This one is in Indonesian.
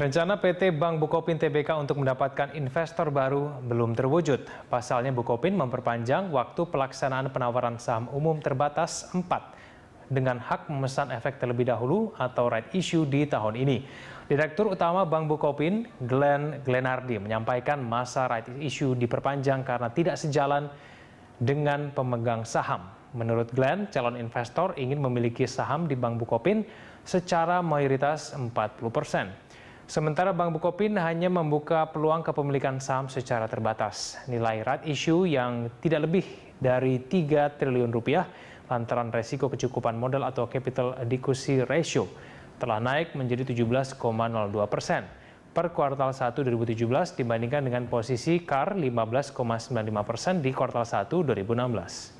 Rencana PT Bank Bukopin TBK untuk mendapatkan investor baru belum terwujud. Pasalnya Bukopin memperpanjang waktu pelaksanaan penawaran saham umum terbatas 4 dengan hak memesan efek terlebih dahulu atau right issue di tahun ini. Direktur Utama Bank Bukopin, Glenn Glenardi, menyampaikan masa right issue diperpanjang karena tidak sejalan dengan pemegang saham. Menurut Glenn, calon investor ingin memiliki saham di Bank Bukopin secara mayoritas 40 persen. Sementara Bank Bukopin hanya membuka peluang kepemilikan saham secara terbatas. Nilai rat issue yang tidak lebih dari 3 triliun rupiah lantaran resiko kecukupan modal atau capital adequacy ratio telah naik menjadi 17,02 persen per kuartal 1 2017 dibandingkan dengan posisi CAR 15,95 persen di kuartal 1 2016.